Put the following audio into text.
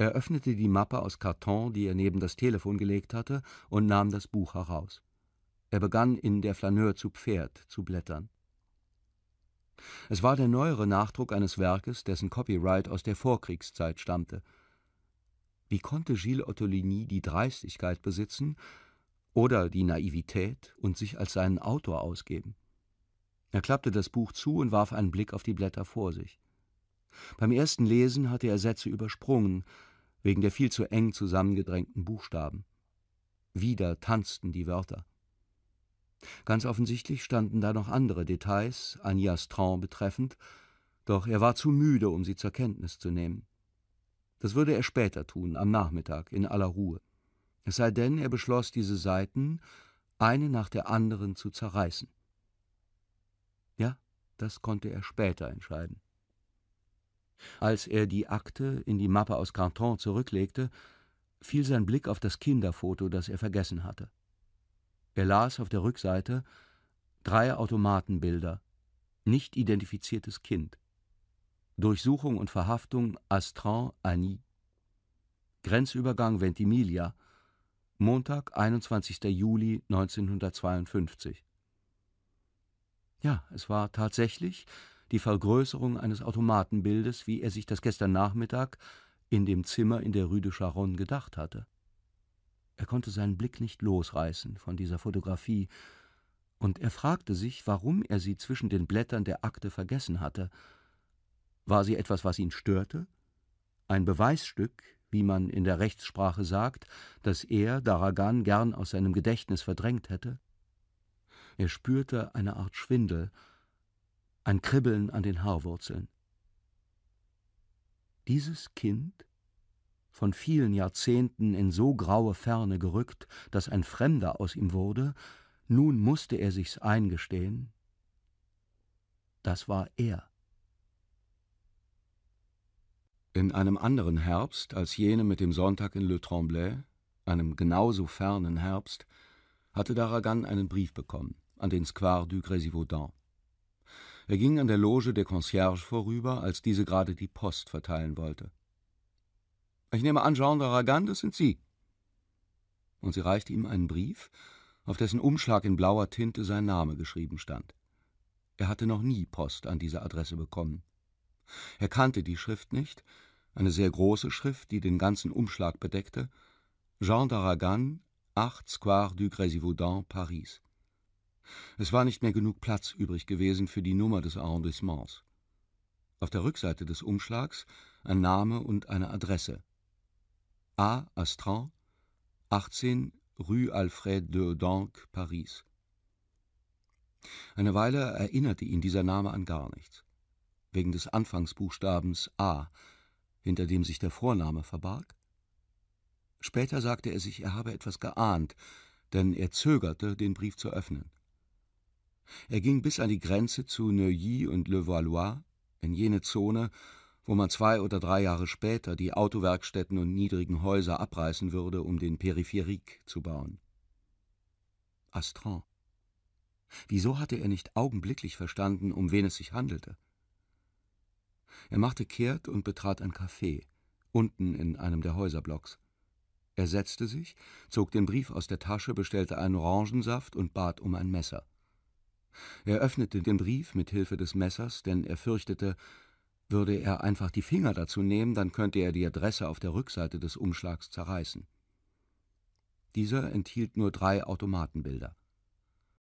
Er öffnete die Mappe aus Karton, die er neben das Telefon gelegt hatte, und nahm das Buch heraus. Er begann in Der Flaneur zu Pferd zu blättern. Es war der neuere Nachdruck eines Werkes, dessen Copyright aus der Vorkriegszeit stammte. Wie konnte Gilles Ottolini die Dreistigkeit besitzen oder die Naivität und sich als seinen Autor ausgeben? Er klappte das Buch zu und warf einen Blick auf die Blätter vor sich. Beim ersten Lesen hatte er Sätze übersprungen, wegen der viel zu eng zusammengedrängten Buchstaben. Wieder tanzten die Wörter. Ganz offensichtlich standen da noch andere Details, Agnès Tron betreffend, doch er war zu müde, um sie zur Kenntnis zu nehmen. Das würde er später tun, am Nachmittag, in aller Ruhe. Es sei denn, er beschloss, diese Seiten eine nach der anderen zu zerreißen. Ja, das konnte er später entscheiden. Als er die Akte in die Mappe aus Canton zurücklegte, fiel sein Blick auf das Kinderfoto, das er vergessen hatte. Er las auf der Rückseite drei Automatenbilder, nicht identifiziertes Kind. Durchsuchung und Verhaftung Astran Annie. Grenzübergang Ventimiglia. Montag, 21. Juli 1952. Ja, es war tatsächlich die Vergrößerung eines Automatenbildes, wie er sich das gestern Nachmittag in dem Zimmer in der Rue de Charonne gedacht hatte. Er konnte seinen Blick nicht losreißen von dieser Fotografie, und er fragte sich, warum er sie zwischen den Blättern der Akte vergessen hatte. War sie etwas, was ihn störte? Ein Beweisstück, wie man in der Rechtssprache sagt, das er, Daragan, gern aus seinem Gedächtnis verdrängt hätte? Er spürte eine Art Schwindel, ein Kribbeln an den Haarwurzeln. Dieses Kind, von vielen Jahrzehnten in so graue Ferne gerückt, dass ein Fremder aus ihm wurde, nun musste er sich's eingestehen, das war er. In einem anderen Herbst als jenem mit dem Sonntag in Le Tremblay, einem genauso fernen Herbst, hatte Daragan einen Brief bekommen an den Square du Grésivaudan. Er ging an der Loge der Concierge vorüber, als diese gerade die Post verteilen wollte. Ich nehme an, Jean d'Aragon, das sind Sie. Und sie reichte ihm einen Brief, auf dessen Umschlag in blauer Tinte sein Name geschrieben stand. Er hatte noch nie Post an diese Adresse bekommen. Er kannte die Schrift nicht, eine sehr große Schrift, die den ganzen Umschlag bedeckte. Jean d'Aragon, 8 Square du Grésivaudan, Paris. Es war nicht mehr genug Platz übrig gewesen für die Nummer des Arrondissements. Auf der Rückseite des Umschlags ein Name und eine Adresse. A. Astran, 18 Rue Alfred de Danck, Paris. Eine Weile erinnerte ihn dieser Name an gar nichts. Wegen des Anfangsbuchstabens A, hinter dem sich der Vorname verbarg? Später sagte er sich, er habe etwas geahnt, denn er zögerte, den Brief zu öffnen. Er ging bis an die Grenze zu Neuilly und Le Valois, in jene Zone, wo man zwei oder drei Jahre später die Autowerkstätten und niedrigen Häuser abreißen würde, um den Peripherik zu bauen. Astrand. Wieso hatte er nicht augenblicklich verstanden, um wen es sich handelte? Er machte kehrt und betrat ein Café, unten in einem der Häuserblocks. Er setzte sich, zog den Brief aus der Tasche, bestellte einen Orangensaft und bat um ein Messer. Er öffnete den Brief mit Hilfe des Messers, denn er fürchtete, würde er einfach die Finger dazu nehmen, dann könnte er die Adresse auf der Rückseite des Umschlags zerreißen. Dieser enthielt nur drei Automatenbilder.